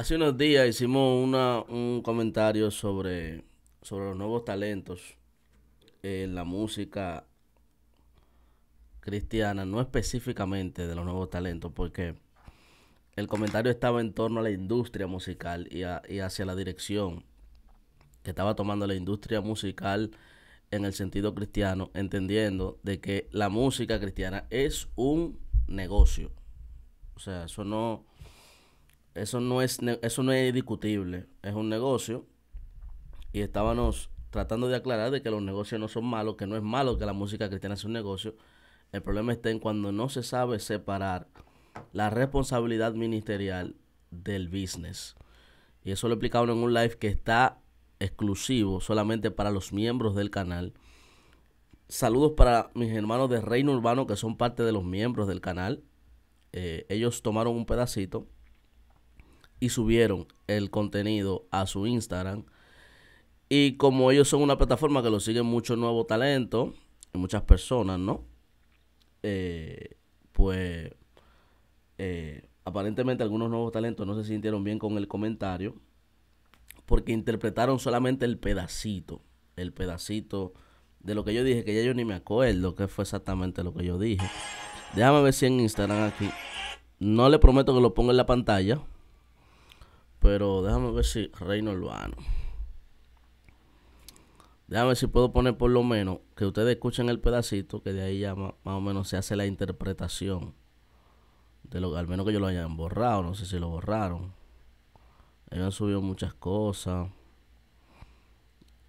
Hace unos días hicimos una, un comentario sobre, sobre los nuevos talentos en la música cristiana, no específicamente de los nuevos talentos, porque el comentario estaba en torno a la industria musical y, a, y hacia la dirección que estaba tomando la industria musical en el sentido cristiano, entendiendo de que la música cristiana es un negocio. O sea, eso no eso no es, eso no es discutible. Es un negocio. Y estábamos tratando de aclarar de que los negocios no son malos, que no es malo que la música cristiana sea un negocio. El problema está en cuando no se sabe separar la responsabilidad ministerial del business. Y eso lo explicado en un live que está exclusivo solamente para los miembros del canal. Saludos para mis hermanos de Reino Urbano que son parte de los miembros del canal. Eh, ellos tomaron un pedacito y subieron el contenido a su Instagram. Y como ellos son una plataforma que lo siguen mucho nuevo talento y muchas personas, ¿no? Eh, pues eh, aparentemente algunos nuevos talentos no se sintieron bien con el comentario porque interpretaron solamente el pedacito, el pedacito de lo que yo dije, que ya yo ni me acuerdo qué fue exactamente lo que yo dije. Déjame ver si en Instagram aquí. No le prometo que lo ponga en la pantalla, pero déjame ver si Reino Urbano. Déjame ver si puedo poner por lo menos que ustedes escuchen el pedacito, que de ahí ya más, o menos se hace la interpretación. De lo, al menos que yo lo hayan borrado, no sé si lo borraron. Ellos han subido muchas cosas.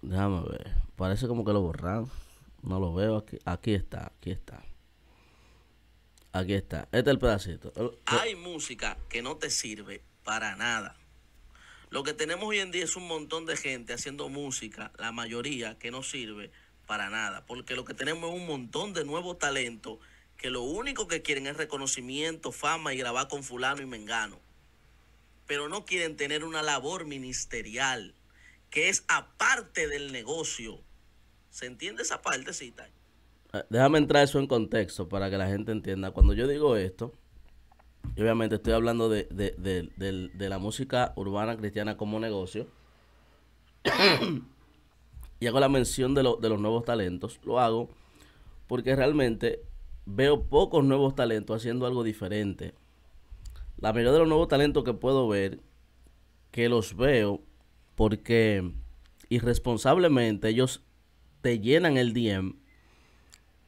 Déjame ver. Parece como que lo borraron. No lo veo aquí. Aquí está, aquí está. Aquí está. Este es el pedacito. Hay música que no te sirve para nada. Lo que tenemos hoy en día es un montón de gente haciendo música, la mayoría que no sirve para nada, porque lo que tenemos es un montón de nuevos talento que lo único que quieren es reconocimiento, fama y grabar con fulano y mengano. Pero no quieren tener una labor ministerial, que es aparte del negocio. ¿Se entiende esa parte, cita? Ah, déjame entrar eso en contexto para que la gente entienda. Cuando yo digo esto, obviamente estoy hablando de, la música urbana cristiana como negocio. y hago la mención de, de los nuevos talentos. Lo hago porque realmente veo pocos nuevos talentos haciendo algo diferente. La mayoría de los nuevos talentos que puedo ver, que los veo porque irresponsablemente ellos te llenan el DM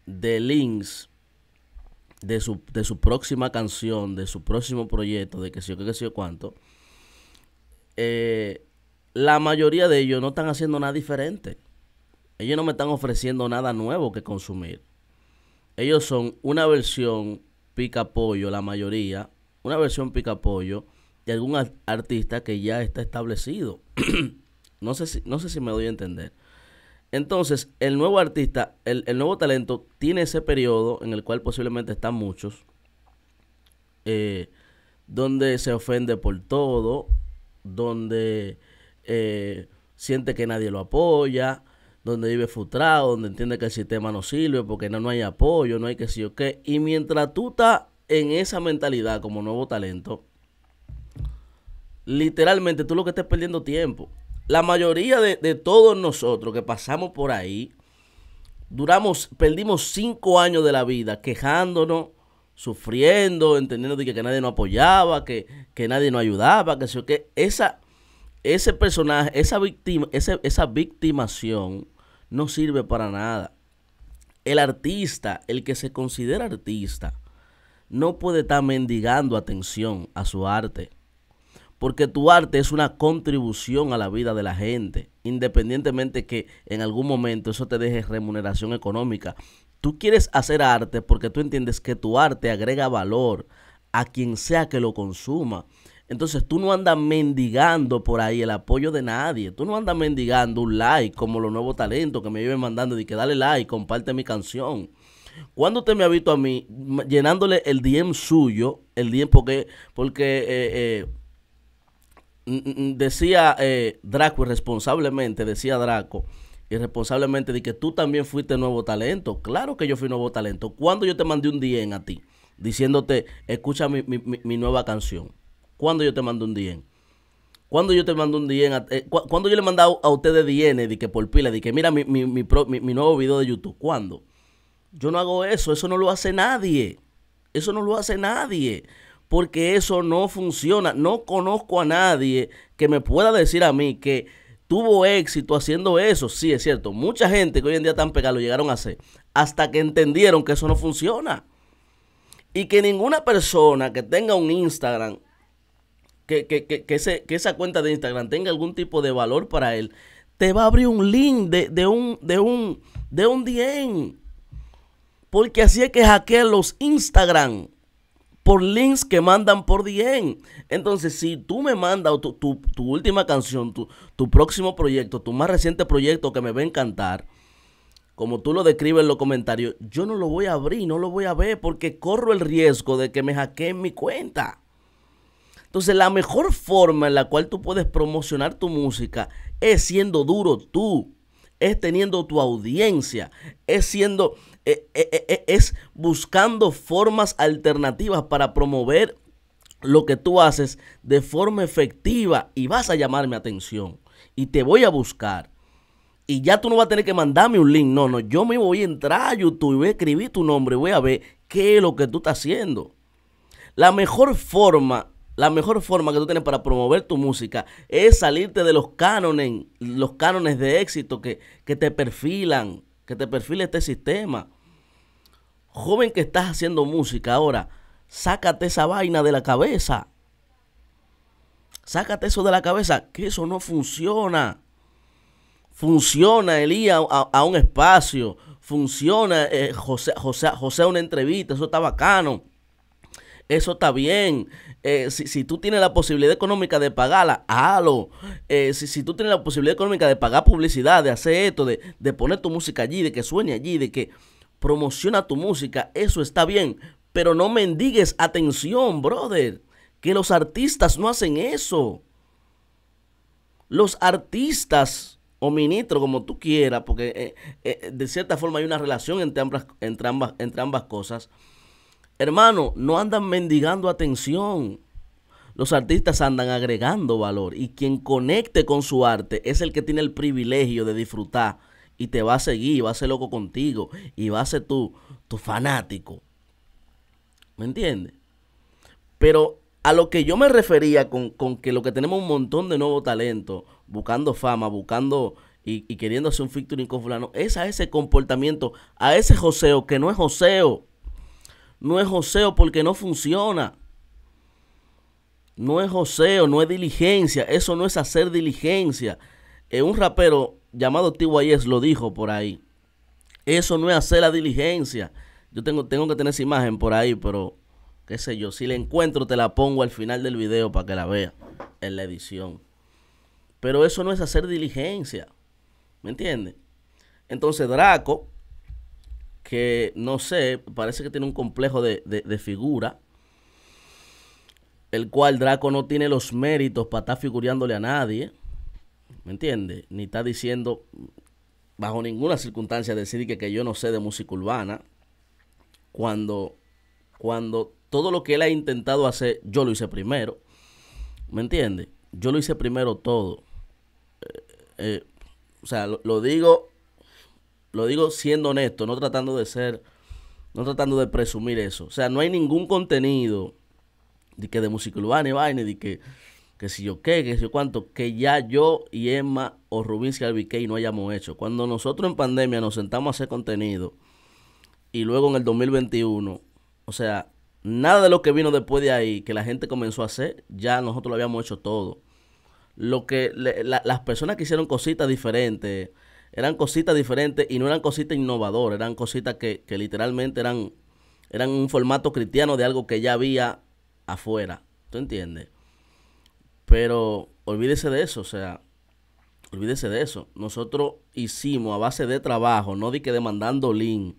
de links de su, de su próxima canción, de su próximo proyecto, de que sé yo, que sé cuánto, eh, la mayoría de ellos no están haciendo nada diferente. Ellos no me están ofreciendo nada nuevo que consumir. Ellos son una versión pica pollo, la mayoría, una versión pica pollo de algún artista que ya está establecido. no, sé no sé si me doy a entender. Entonces, el nuevo artista, el, nuevo talento, tiene ese periodo en el cual posiblemente están muchos, eh, donde se ofende por todo, donde eh, siente que nadie lo apoya, donde vive frustrado, donde entiende que el sistema no sirve porque no, hay apoyo, no hay que sí o qué. Y mientras tú estás en esa mentalidad como nuevo talento, literalmente tú lo que estás perdiendo tiempo la mayoría de, todos nosotros que pasamos por ahí, duramos, perdimos cinco años de la vida quejándonos, sufriendo, entendiendo de que, nadie nos apoyaba, que, nadie nos ayudaba, que, que esa, ese personaje, esa, víctima, esa victimación no sirve para nada. El artista, el que se considera artista, no puede estar mendigando atención a su arte porque tu arte es una contribución a la vida de la gente, independientemente que en algún momento eso te deje remuneración económica. Tú quieres hacer arte porque tú entiendes que tu arte agrega valor a quien sea que lo consuma. Entonces tú no andas mendigando por ahí el apoyo de nadie. Tú no andas mendigando un like como los nuevos talentos que me viven mandando de que dale like, comparte mi canción. Cuando usted me ha visto a mí llenándole el DM suyo, el DM porque, porque eh, eh, decía eh, Draco irresponsablemente, decía Draco irresponsablemente, de que tú también fuiste nuevo talento. Claro que yo fui nuevo talento. Cuando yo te mandé un DM a ti, diciéndote, escucha mi, nueva canción. Cuando yo te mandé un DM. Cuando yo te mandé un DM, a eh, cuando yo le mandé a ustedes DM, de que por pila, de que mira mi, mi, mi nuevo video de YouTube, ¿cuándo? Yo no hago eso, eso no lo hace nadie. Eso no lo hace nadie porque eso no funciona. No conozco a nadie que me pueda decir a mí que tuvo éxito haciendo eso. Sí, es cierto. Mucha gente que hoy en día tan pegada lo llegaron a hacer hasta que entendieron que eso no funciona. Y que ninguna persona que tenga un Instagram, que, que, esa cuenta de Instagram tenga algún tipo de valor para él, te va a abrir un link de, un, de un, de un DM. Porque así es que hackean los Instagram por links que mandan por DM. Entonces, si tú me mandas tu, última canción, tu, tu, próximo proyecto, tu más reciente proyecto que me va a encantar, como tú lo describes en los comentarios, yo no lo voy a abrir, no lo voy a ver porque corro el riesgo de que me hackeen mi cuenta. Entonces, la mejor forma en la cual tú puedes promocionar tu música es siendo duro tú, es teniendo tu audiencia, es siendo e, e, e, es buscando formas alternativas para promover lo que tú haces de forma efectiva y vas a llamar mi atención y te voy a buscar. Y ya tú no vas a tener que mandarme un link. No, no, yo me voy a entrar a YouTube y voy a escribir tu nombre y voy a ver qué es lo que tú estás haciendo. La mejor forma, la mejor forma que tú tienes para promover tu música es salirte de los cánones, los cánones de éxito que, que te perfilan, que te perfila este sistema joven que estás haciendo música ahora, sácate esa vaina de la cabeza. Sácate eso de la cabeza, que eso no funciona. Funciona Elías a, a, un espacio, funciona eh, José, José, a una entrevista, eso está bacano. Eso está bien. Eh, si, tú tienes la posibilidad económica de pagarla, halo. Eh, si, tú tienes la posibilidad económica de pagar publicidad, de hacer esto, de, de poner tu música allí, de que suene allí, de que, promociona tu música, eso está bien, pero no mendigues atención, brother, que los artistas no hacen eso. Los artistas o ministro, como tú quieras, porque eh, eh, de cierta forma hay una relación entre ambas, entre, ambas, entre ambas cosas. Hermano, no andan mendigando atención. Los artistas andan agregando valor y quien conecte con su arte es el que tiene el privilegio de disfrutar y te va a seguir, va a ser loco contigo y va a ser tu, tu fanático. ¿Me entiendes? Pero a lo que yo me refería con, que lo que tenemos un montón de nuevo talento, buscando fama, buscando y, queriendo hacer un featuring con fulano, es a ese comportamiento, a ese joseo que no es joseo. No es joseo porque no funciona. No es joseo, no es diligencia. Eso no es hacer diligencia. es un rapero llamado T.Y.S. lo dijo por ahí. Eso no es hacer la diligencia. Yo tengo, tengo que tener esa imagen por ahí, pero qué sé yo, si la encuentro te la pongo al final del video para que la vea en la edición. Pero eso no es hacer diligencia. ¿Me entiendes? Entonces Draco, que no sé, parece que tiene un complejo de, de figura, el cual Draco no tiene los méritos para estar figurándole a nadie. ¿Me entiendes? Ni está diciendo bajo ninguna circunstancia decir que, yo no sé de música urbana. Cuando, cuando todo lo que él ha intentado hacer, yo lo hice primero. ¿Me entiendes? Yo lo hice primero todo. Eh, eh, o sea, lo, digo, lo digo siendo honesto, no tratando de ser, no tratando de presumir eso. O sea, no hay ningún contenido de que de música urbana y vaina, de que que si yo qué, que si yo cuánto, que ya yo y Emma o Rubinsky Albiquey no hayamos hecho. Cuando nosotros en pandemia nos sentamos a hacer contenido y luego en el 2021, o sea, nada de lo que vino después de ahí, que la gente comenzó a hacer, ya nosotros lo habíamos hecho todo. Lo que las personas que hicieron cositas diferentes, eran cositas diferentes y no eran cositas innovadoras, eran cositas que, literalmente eran, eran un formato cristiano de algo que ya había afuera. ¿Tú entiendes? Pero olvídese de eso, o sea, olvídese de eso. Nosotros hicimos a base de trabajo, no di que demandando link,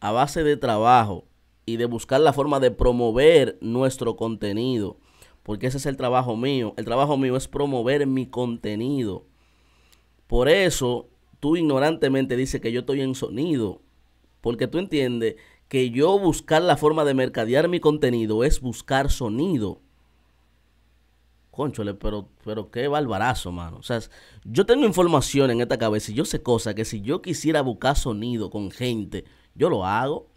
a base de trabajo y de buscar la forma de promover nuestro contenido. Porque ese es el trabajo mío. El trabajo mío es promover mi contenido. Por eso tú ignorantemente dices que yo estoy en sonido. Porque tú entiendes que yo buscar la forma de mercadear mi contenido es buscar sonido. Conchole, pero, pero qué barbarazo, mano. O sea, yo tengo información en esta cabeza y yo sé cosas que si yo quisiera buscar sonido con gente, yo lo hago.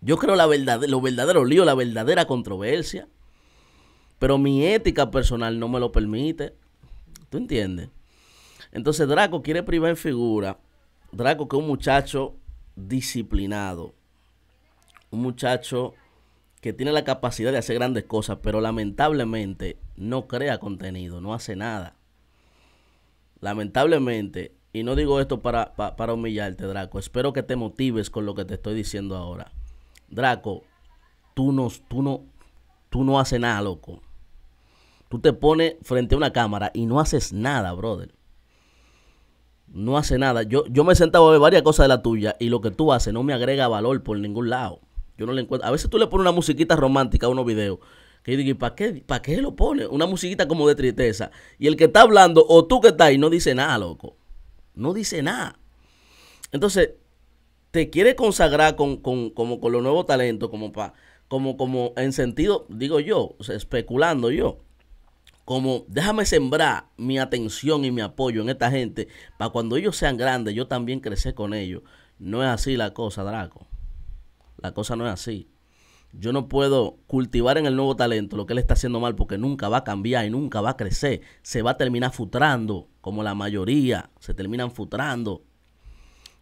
Yo creo la verdad, lo verdadero lío, la verdadera controversia. Pero mi ética personal no me lo permite. ¿Tú entiendes? Entonces Draco quiere privar en figura. Draco que es un muchacho disciplinado. Un muchacho que tiene la capacidad de hacer grandes cosas, pero lamentablemente no crea contenido, no hace nada. Lamentablemente, y no digo esto para, humillarte, Draco, espero que te motives con lo que te estoy diciendo ahora. Draco, tú no, tú no, tú no haces nada, loco. Tú te pones frente a una cámara y no haces nada, brother. No hace nada. Yo, yo me he sentado a ver varias cosas de la tuya y lo que tú haces no me agrega valor por ningún lado. Yo no le encuentro. A veces tú le pones una musiquita romántica a unos videos. Que yo digo, ¿para qué, ¿para qué lo pone? Una musiquita como de tristeza. Y el que está hablando, o tú que estás ahí, no dice nada, loco. No dice nada. Entonces, te quiere consagrar con, como con los nuevos talentos, como pa, como, como en sentido, digo yo, especulando yo. Como déjame sembrar mi atención y mi apoyo en esta gente para cuando ellos sean grandes, yo también crecer con ellos. No es así la cosa, Draco. La cosa no es así. Yo no puedo cultivar en el nuevo talento lo que él está haciendo mal porque nunca va a cambiar y nunca va a crecer. Se va a terminar futrando, como la mayoría se terminan futrando.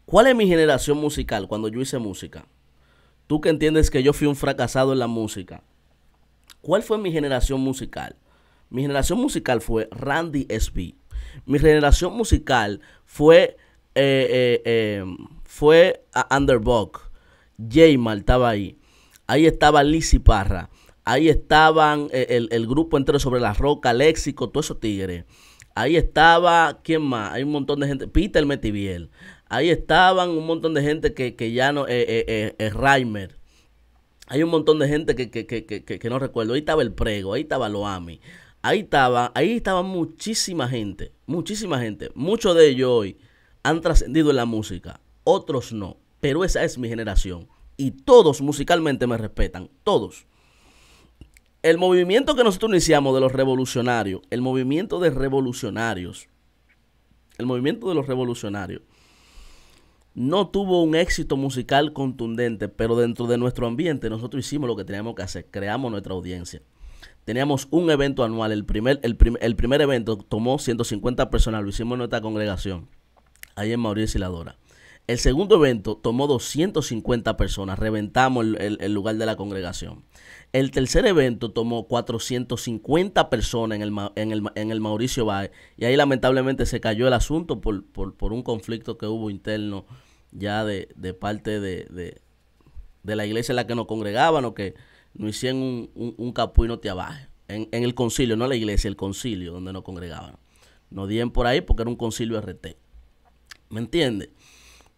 ¿Cuál es mi generación musical cuando yo hice música? Tú que entiendes que yo fui un fracasado en la música. ¿Cuál fue mi generación musical? Mi generación musical fue Randy SB. Mi generación musical fue, eh, eh, eh fue Jaymar estaba ahí. Ahí estaba Lizzy Parra. Ahí estaban eh, el, grupo entero sobre la roca, Léxico, todo eso Tigre Ahí estaba, ¿quién más? Hay un montón de gente. Peter Metiviel. Ahí estaban un montón de gente que, ya no. Eh, eh, eh, eh Reimer. Hay un montón de gente que, que, no recuerdo. Ahí estaba el prego, ahí estaba Loami. Ahí estaba, ahí estaba muchísima gente. Muchísima gente. Muchos de ellos hoy han trascendido en la música. Otros no pero esa es mi generación. Y todos musicalmente me respetan, todos. El movimiento que nosotros iniciamos de los revolucionarios, el movimiento de revolucionarios, el movimiento de los revolucionarios, no tuvo un éxito musical contundente, pero dentro de nuestro ambiente nosotros hicimos lo que teníamos que hacer, creamos nuestra audiencia. Teníamos un evento anual, el primer, el, primer evento tomó 150 personas, lo hicimos en nuestra congregación, ahí en Mauricio y Dora. El segundo evento tomó 250 personas, reventamos el, lugar de la congregación. El tercer evento tomó 450 personas en el, Mauricio Valle y ahí lamentablemente se cayó el asunto por, un conflicto que hubo interno ya de, parte de, la iglesia en la que nos congregaban o que nos hicieron un, un, un te En, en, el concilio, no la iglesia, el concilio donde nos congregaban. Nos dieron por ahí porque era un concilio RT. ¿Me entiendes?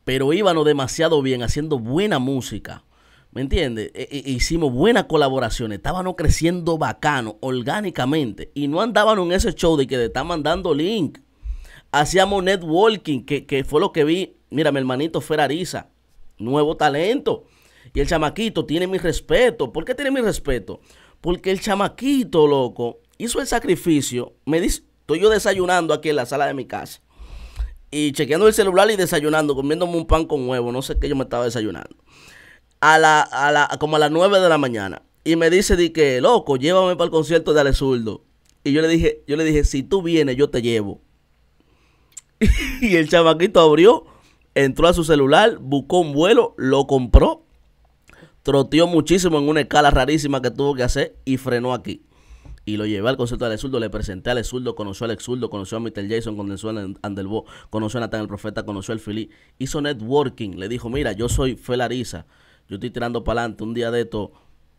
pero íbamos demasiado bien haciendo buena música. ¿Me entiendes? E, e, e hicimos buenas colaboraciones, estábamos creciendo bacano, orgánicamente, y no andábamos en ese show de que te están mandando link. Hacíamos networking, que, que fue lo que vi. Mira, mi hermanito Ferariza, nuevo talento. Y el chamaquito tiene mi respeto. ¿Por qué tiene mi respeto? Porque el chamaquito, loco, hizo el sacrificio. Me estoy yo desayunando aquí en la sala de mi casa y chequeando el celular y desayunando, comiéndome un pan con huevo, no sé qué yo me estaba desayunando. A la, como a las 9 de la mañana. Y me dice di que, loco, llévame para el concierto de Ale Y yo le dije, yo le dije, si tú vienes, yo te llevo. y el chavaquito abrió, entró a su celular, buscó un vuelo, lo compró, troteó muchísimo en una escala rarísima que tuvo que hacer y frenó aquí y lo llevé al concierto de Alex le presenté a Alex conoció a Alex conoció a Mr. Jason, conoció a Andelbo conoció a Natán el Profeta, conoció al Fili, hizo networking, le dijo, mira, yo soy felarisa yo estoy tirando para adelante, un día de esto,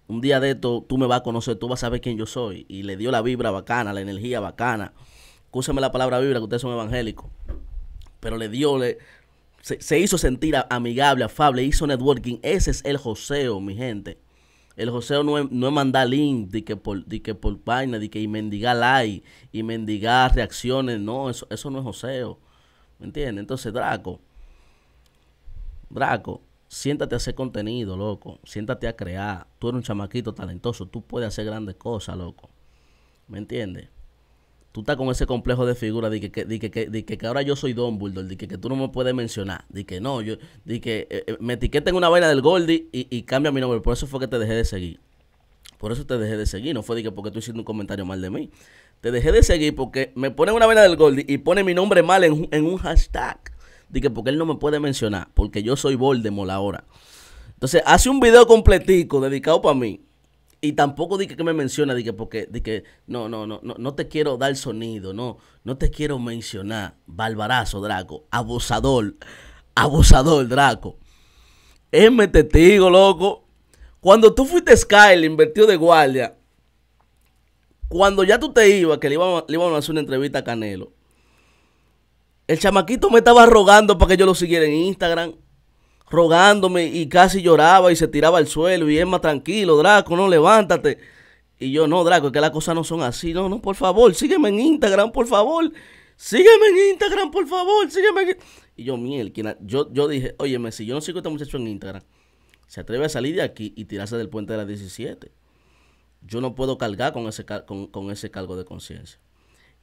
un día de esto tú me vas a conocer, tú vas a saber quién yo soy, y le dio la vibra bacana, la energía bacana, escúchame la palabra vibra, que ustedes son evangélicos, pero le dio, le, se, se hizo sentir amigable, afable, hizo networking, ese es el joseo, mi gente. El joseo no es, no mandar link de que por, de vaina, de que y mendigar like y mendigar reacciones. No, eso, eso no es joseo. ¿Me entiendes? Entonces, Draco, Draco, siéntate a hacer contenido, loco. Siéntate a crear. Tú eres un chamaquito talentoso. Tú puedes hacer grandes cosas, loco. ¿Me entiendes? tú estás con ese complejo de figura de que, ahora yo soy Don Bulldog, de que, que tú no me puedes mencionar, de que no, yo, de que eh, eh, me etiqueten una vaina del Goldie y, cambia mi nombre. Por eso fue que te dejé de seguir. Por eso te dejé de seguir, no fue de que porque tú haciendo un comentario mal de mí. Te dejé de seguir porque me ponen una vaina del Goldie y ponen mi nombre mal en, un hashtag. que porque él no me puede mencionar, porque yo soy Voldemort ahora. Entonces, hace un video completico dedicado para mí, y tampoco dije que, me menciona, dije porque, dije no, no, no, no, no te quiero dar sonido, no, no te quiero mencionar. Balbarazo, Draco, abusador, abusador, Draco. mi testigo, loco. Cuando tú fuiste Skyle, invertido de guardia, cuando ya tú te ibas, que le le íbamos a hacer una entrevista a Canelo, el chamaquito me estaba rogando para que yo lo siguiera en Instagram rogándome y casi lloraba y se tiraba al suelo y más tranquilo, Draco, no, levántate. Y yo, no, Draco, es que las cosas no son así, no, no, por favor, sígueme en Instagram, por favor, sígueme en Instagram, por favor, sígueme en... Y yo, miel, yo, yo dije, óyeme, si yo no sigo a este muchacho en Instagram, se atreve a salir de aquí y tirarse del puente de las 17. Yo no puedo cargar con ese, con, ese cargo de conciencia.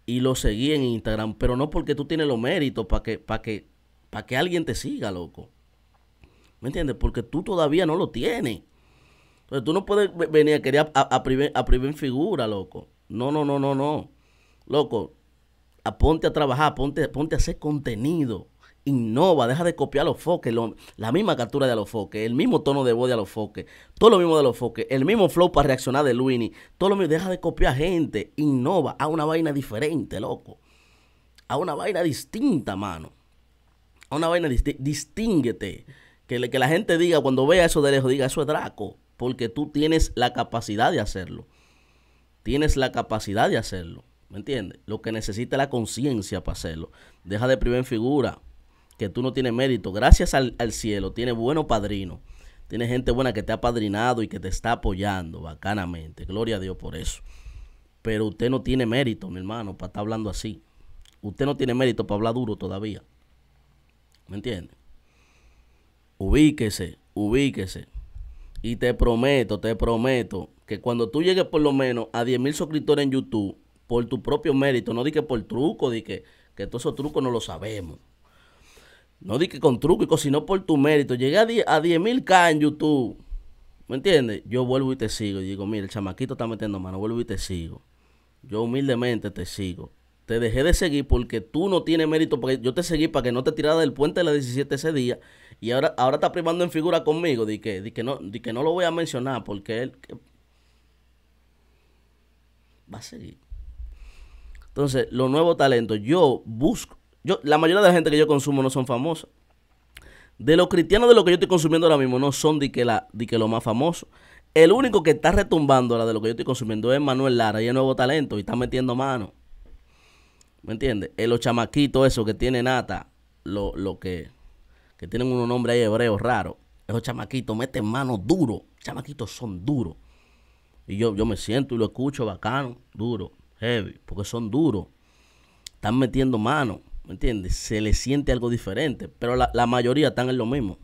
Y lo seguí en Instagram, pero no porque tú tienes los méritos para que, para que, para que alguien te siga, loco. ¿Me entiendes? Porque tú todavía no lo tienes. Entonces tú no puedes venir a querer a, a, primer, figura, loco. No, no, no, no, no. Loco, ponte a trabajar, ponte, ponte a hacer contenido. Innova, deja de copiar los foques, la misma captura de los foques, el mismo tono de voz de los foques, todo lo mismo de los foques, el mismo flow para reaccionar de Luini, todo lo mismo, deja de copiar gente, innova, a una vaina diferente, loco, a una vaina distinta, mano, a una vaina Distínguete. Que, la gente diga, cuando vea eso de lejos, diga, eso es Draco. Porque tú tienes la capacidad de hacerlo. Tienes la capacidad de hacerlo. ¿Me entiendes? Lo que necesita la conciencia para hacerlo. Deja de primer figura que tú no tienes mérito. Gracias al, cielo, tienes buenos padrinos. tiene gente buena que te ha padrinado y que te está apoyando bacanamente. Gloria a Dios por eso. Pero usted no tiene mérito, mi hermano, para estar hablando así. Usted no tiene mérito para hablar duro todavía. ¿Me entiendes? ubíquese, ubíquese. Y te prometo, te prometo que cuando tú llegues por lo menos a 10.000 mil suscriptores en YouTube, por tu propio mérito, no di que por truco, di que, que todos esos trucos no lo sabemos. No di que con truco, sino por tu mérito. Llegué a 10 mil K en YouTube. ¿Me entiendes? Yo vuelvo y te sigo. digo, mira, el chamaquito está metiendo mano, vuelvo y te sigo. Yo humildemente te sigo. Te dejé de seguir porque tú no tienes mérito. Porque yo te seguí para que no te tirara del puente de la 17 ese día y ahora, ahora está primando en figura conmigo, de que, no, que no lo voy a mencionar porque él va a seguir. Entonces, los nuevos talentos, yo busco, yo, la mayoría de la gente que yo consumo no son famosas. De los cristianos de lo que yo estoy consumiendo ahora mismo no son de que, la, que lo más famoso. El único que está retumbando la de lo que yo estoy consumiendo es Manuel Lara y el nuevo talento y está metiendo mano. ¿Me entiendes? Eh, los chamaquitos, eso que tiene nata, lo, lo que que tienen unos nombres ahí hebreos raros. Esos chamaquitos meten mano duro. Chamaquitos son duros. Y yo, yo me siento y lo escucho bacano, duro, heavy, porque son duros. Están metiendo mano ¿me entiendes? Se le siente algo diferente, pero la, mayoría están en lo mismo.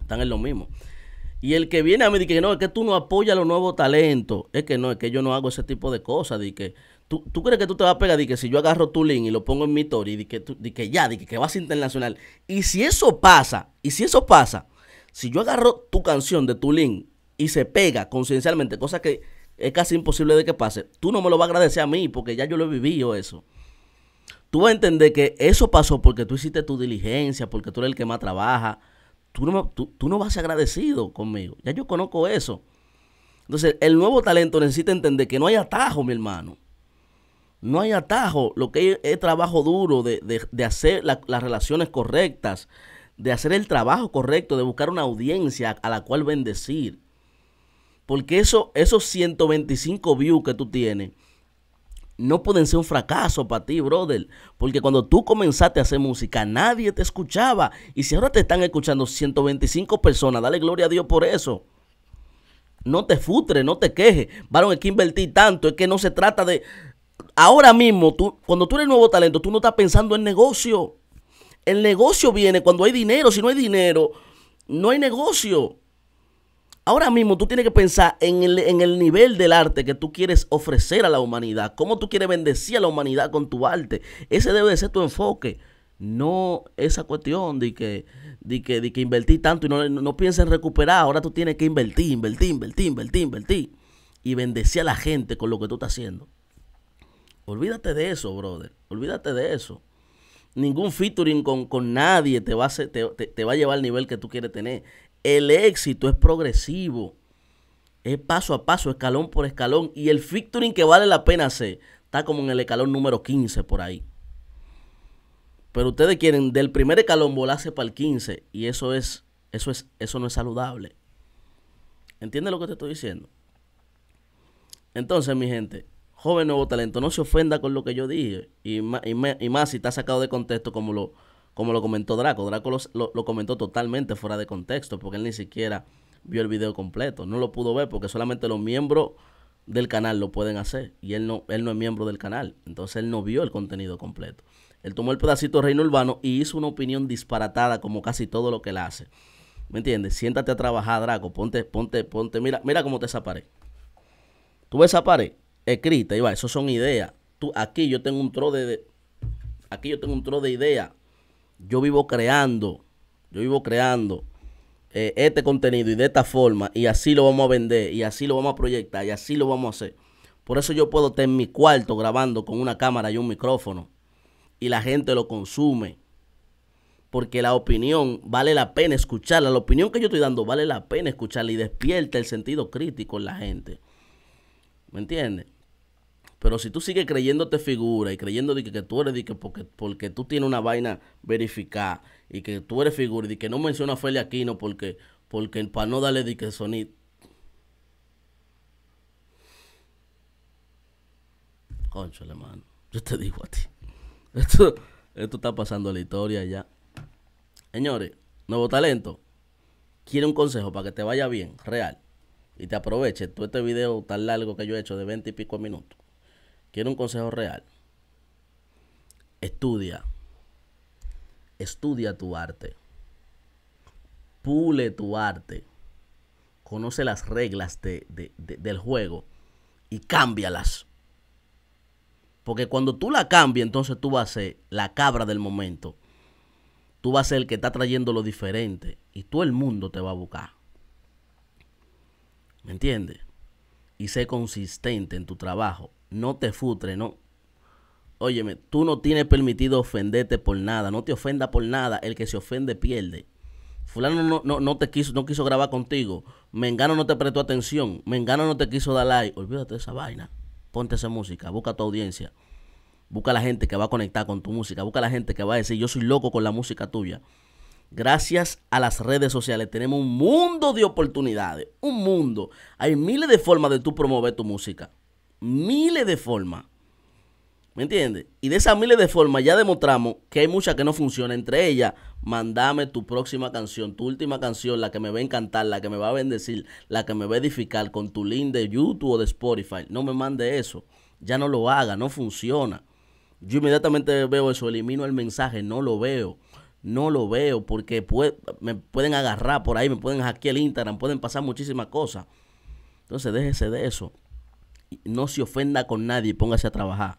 Están en lo mismo. Y el que viene a mí dice que no, es que tú no apoyas los nuevos talentos. Es que no, es que yo no hago ese tipo de cosas. De que ¿Tú, crees que tú te vas a pegar de que si yo agarro tu link y lo pongo en mi Tori, y que, de que ya, de que, vas internacional? Y si eso pasa, y si eso pasa, si yo agarro tu canción de tu link y se pega conciencialmente, cosa que es casi imposible de que pase, tú no me lo vas a agradecer a mí porque ya yo lo he vivido eso. Tú vas a entender que eso pasó porque tú hiciste tu diligencia, porque tú eres el que más trabaja. Tú no, tú, tú no vas a ser agradecido conmigo. Ya yo conozco eso. Entonces, el nuevo talento necesita entender que no hay atajo, mi hermano. No hay atajo, lo que es, trabajo duro de, hacer las relaciones correctas, de hacer el trabajo correcto, de buscar una audiencia a la cual bendecir. Porque eso, esos 125 views que tú tienes no pueden ser un fracaso para ti, brother. Porque cuando tú comenzaste a hacer música, nadie te escuchaba. Y si ahora te están escuchando 125 personas, dale gloria a Dios por eso. No te futres, no te quejes. Varón, es que invertí tanto. Es que no se trata de, ahora mismo, tú, cuando tú eres nuevo talento, tú no estás pensando en negocio. El negocio viene cuando hay dinero. Si no hay dinero, no hay negocio. Ahora mismo tú tienes que pensar en el, nivel del arte que tú quieres ofrecer a la humanidad, cómo tú quieres bendecir a la humanidad con tu arte. Ese debe de ser tu enfoque, no esa cuestión de que, de que, de que invertí tanto y no, no en recuperar. Ahora tú tienes que invertir, invertir, invertir, invertir, invertir y bendecir a la gente con lo que tú estás haciendo. Olvídate de eso, brother. Olvídate de eso. Ningún featuring con, nadie te va, a te, va a llevar al nivel que tú quieres tener. El éxito es progresivo. Es paso a paso, escalón por escalón. Y el featuring que vale la pena hacer está como en el escalón número 15 por ahí. Pero ustedes quieren del primer escalón volarse para el 15 y eso es eso es eso no es saludable. ¿Entiendes lo que te estoy diciendo? Entonces, mi gente, joven nuevo talento, no se ofenda con lo que yo dije. Y, más, y, y más si está sacado de contexto como lo, como lo comentó Draco. Draco lo, comentó totalmente fuera de contexto porque él ni siquiera vio el video completo. No lo pudo ver porque solamente los miembros del canal lo pueden hacer. Y él no, él no es miembro del canal. Entonces él no vio el contenido completo. Él tomó el pedacito de Reino Urbano y hizo una opinión disparatada como casi todo lo que él hace. ¿Me entiendes? Siéntate a trabajar, Draco. Ponte, ponte, ponte. Mira, mira cómo te esa ¿Tú ves esa pared? escrita, Iba, eso son ideas. Tú, aquí yo tengo un tro de, aquí yo tengo un tro de ideas. Yo vivo creando, yo vivo creando eh, este contenido y de esta forma, y así lo vamos a vender, y así lo vamos a proyectar, y así lo vamos a hacer. Por eso yo puedo estar en mi cuarto grabando con una cámara y un micrófono, y la gente lo consume. Porque la opinión vale la pena escucharla. La opinión que yo estoy dando vale la pena escucharla y despierta el sentido crítico en la gente. ¿Me entiendes? Pero si tú sigues creyéndote figura y creyendo de que, tú eres de que porque, porque tú tienes una vaina verificada y que tú eres figura y de que no menciona a Feli Aquino porque, porque para no darle de que sonido. Concho, hermano. Yo te digo a ti. Esto, está pasando la historia ya. Señores, nuevo talento. Quiero un consejo para que te vaya bien, real. Y te aproveche todo este video tan largo que yo he hecho de 20 y pico minutos. Quiero un consejo real. Estudia. Estudia tu arte. Pule tu arte. Conoce las reglas del juego y cámbialas. Porque cuando tú la cambias, entonces tú vas a ser la cabra del momento. Tú vas a ser el que está trayendo lo diferente. Y todo el mundo te va a buscar. ¿Me entiendes? Y sé consistente en tu trabajo no te futre, no. Óyeme, tú no tienes permitido ofenderte por nada, no te ofenda por nada, el que se ofende pierde. Fulano no, no, no te quiso, no quiso grabar contigo, Mengano no te prestó atención, Mengano no te quiso dar like, olvídate de esa vaina, ponte esa música, busca tu audiencia, busca la gente que va a conectar con tu música, busca la gente que va a decir yo soy loco con la música tuya. Gracias a las redes sociales tenemos un mundo de oportunidades, un mundo. Hay miles de formas de tú promover tu música miles de formas. ¿Me entiendes? Y de esas miles de formas ya demostramos que hay muchas que no funcionan. Entre ellas, mandame tu próxima canción, tu última canción, la que me va a encantar, la que me va a bendecir, la que me va a edificar con tu link de YouTube o de Spotify. No me mande eso. Ya no lo haga, no funciona. Yo inmediatamente veo eso, elimino el mensaje, no lo veo. No lo veo porque me pueden agarrar por ahí, me pueden hackear el Instagram, pueden pasar muchísimas cosas. Entonces déjese de eso no se ofenda con nadie y póngase a trabajar.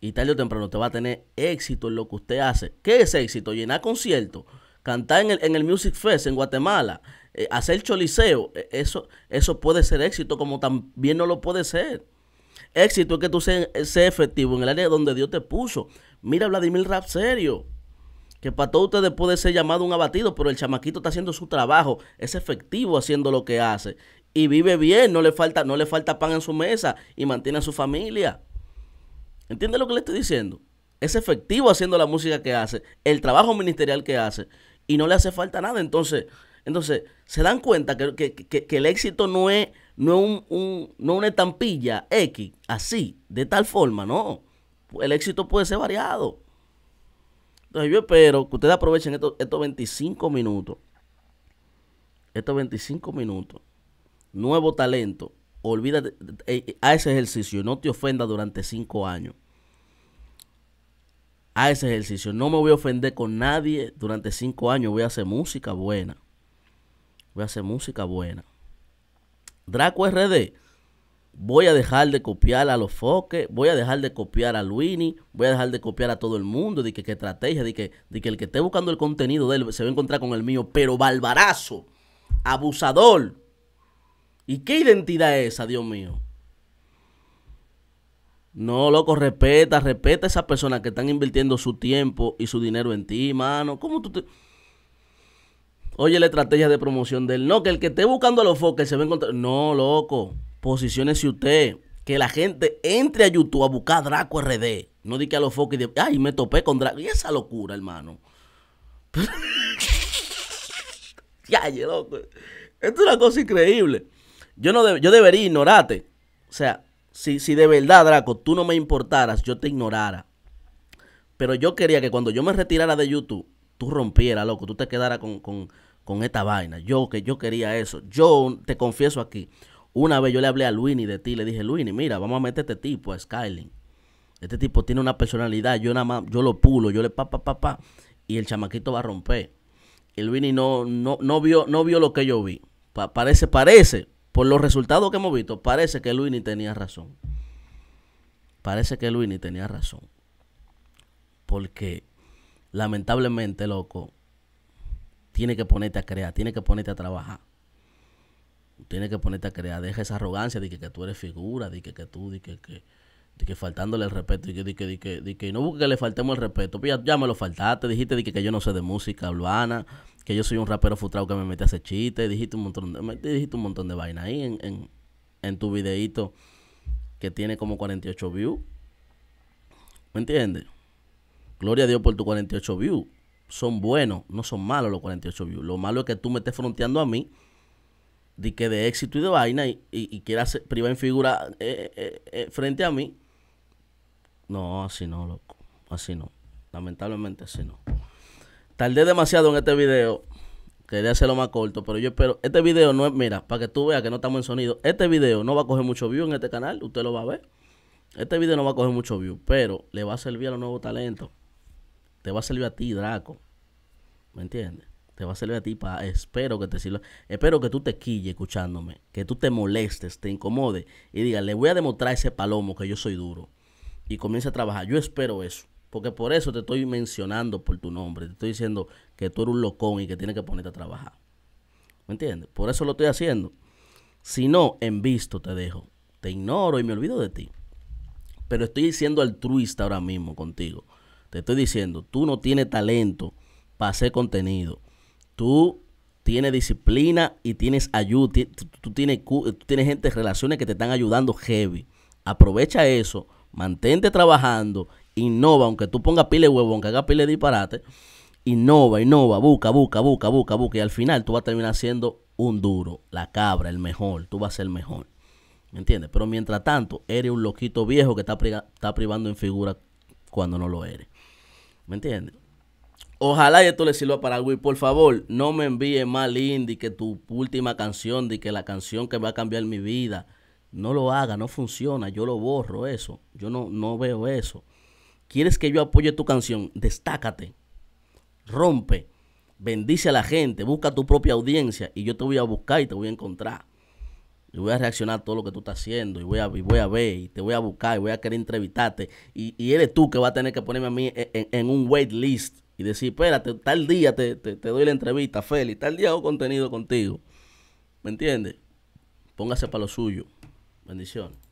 Y tarde o temprano te va a tener éxito en lo que usted hace. ¿Qué es éxito? Llenar conciertos, cantar en el, en el Music Fest en Guatemala, eh, hacer choliseo. E, eso, eso puede ser éxito como también no lo puede ser. Éxito es que tú seas, eh, seas efectivo en el área donde Dios te puso. Mira Vladimir Rap serio que para todos ustedes puede ser llamado un abatido, pero el chamaquito está haciendo su trabajo, es efectivo haciendo lo que hace y vive bien, no le falta, no le falta pan en su mesa y mantiene a su familia. ¿Entiende lo que le estoy diciendo? Es efectivo haciendo la música que hace, el trabajo ministerial que hace, y no le hace falta nada. Entonces, entonces se dan cuenta que, el éxito no es, no una estampilla X, así, de tal forma, no. El éxito puede ser variado. Entonces yo espero que ustedes aprovechen estos 25 minutos. Estos 25 minutos nuevo talento, olvídate, eh, eh, a ese ejercicio, no te ofenda durante cinco años. A ese ejercicio, no me voy a ofender con nadie durante cinco años, voy a hacer música buena. Voy a hacer música buena. Draco RD, voy a dejar de copiar a los foques, voy a dejar de copiar a Luini, voy a dejar de copiar a todo el mundo, de que, que estrategia, de que, de que el que esté buscando el contenido de él se va a encontrar con el mío, pero balbarazo, abusador. ¿Y qué identidad es esa, Dios mío? No, loco, respeta, respeta a esas personas que están invirtiendo su tiempo y su dinero en ti, mano. ¿Cómo tú te.? Oye, la estrategia de promoción del no, que el que esté buscando a los foques se va a encontrar. No, loco, posiciónese usted. Que la gente entre a YouTube a buscar Draco RD. No di que a los foques de. Ay, me topé con Draco. Y esa locura, hermano. ya, loco. Esto es una cosa increíble. Yo, no yo debería ignorarte. O sea, si, si de verdad, Draco, tú no me importaras, yo te ignorara. Pero yo quería que cuando yo me retirara de YouTube, tú rompieras, loco, tú te quedaras con, esta vaina. Yo que yo quería eso. Yo te confieso aquí, una vez yo le hablé a Luini de ti, le dije, Luini, mira, vamos a meter a este tipo, a Skyling. Este tipo tiene una personalidad, yo nada más, yo lo pulo, yo le pa, pa, y el chamaquito va a romper. Y Luini no, no, no, vio, no vio lo que yo vi. parece, parece, por los resultados que hemos visto, parece que ni tenía razón. Parece que ni tenía razón. Porque lamentablemente, loco, tiene que ponerte a crear, tiene que ponerte a trabajar. Tiene que ponerte a crear. Deja esa arrogancia de que, tú eres figura, de que, tú, de que, que, de que faltándole el respeto, de que, que, no busque que le faltemos el respeto. Pues ya, me lo faltaste, dijiste de que, que yo no sé de música urbana, que yo soy un rapero frustrado que me mete a hacer chistes, dijiste un montón de, dijiste un montón de vaina ahí en, tu videíto que tiene como 48 views. ¿Me entiendes? Gloria a Dios por tu 48 views. Son buenos, no son malos los 48 views. Lo malo es que tú me estés fronteando a mí de que de éxito y de vaina y, y, quieras privar en figura eh, eh, eh, frente a mí. No, así no, loco. Así no. Lamentablemente así no. Tardé demasiado en este video. Quería hacerlo más corto, pero yo espero. Este video no es. Mira, para que tú veas que no estamos en sonido. Este video no va a coger mucho view en este canal. Usted lo va a ver. Este video no va a coger mucho view, pero le va a servir a los nuevos talentos. Te va a servir a ti, Draco. ¿Me entiendes? Te va a servir a ti para. Espero que te sirva. Espero que tú te quille escuchándome. Que tú te molestes, te incomodes Y diga, le voy a demostrar a ese palomo que yo soy duro. Y comience a trabajar. Yo espero eso. Porque por eso te estoy mencionando por tu nombre. Te estoy diciendo que tú eres un locón y que tienes que ponerte a trabajar. ¿Me entiendes? Por eso lo estoy haciendo. Si no, en visto te dejo. Te ignoro y me olvido de ti. Pero estoy siendo altruista ahora mismo contigo. Te estoy diciendo, tú no tienes talento para hacer contenido. Tú tienes disciplina y tienes ayuda. Tú tienes, tienes gente, relaciones que te están ayudando heavy. Aprovecha eso, mantente trabajando innova, aunque tú pongas pile de huevo, aunque hagas pile disparate, innova, innova, busca, busca, busca, busca, busca. Y al final tú vas a terminar siendo un duro, la cabra, el mejor, tú vas a ser el mejor. ¿Me entiendes? Pero mientras tanto, eres un loquito viejo que está, está privando en figura cuando no lo eres. ¿Me entiendes? Ojalá y esto le sirva para algo. Y por favor, no me envíes más indie que tu última canción, de que la canción que va a cambiar mi vida. No lo haga, no funciona. Yo lo borro eso. Yo no, no veo eso. ¿Quieres que yo apoye tu canción? Destácate, rompe, bendice a la gente, busca tu propia audiencia y yo te voy a buscar y te voy a encontrar. Y voy a reaccionar a todo lo que tú estás haciendo y voy a, voy a ver y te voy a buscar y voy a querer entrevistarte. Y, eres tú que vas a tener que ponerme a mí en, un wait list y decir, espérate, tal día te, doy la entrevista, Feli, tal día hago contenido contigo. ¿Me entiendes? Póngase para lo suyo. Bendiciones.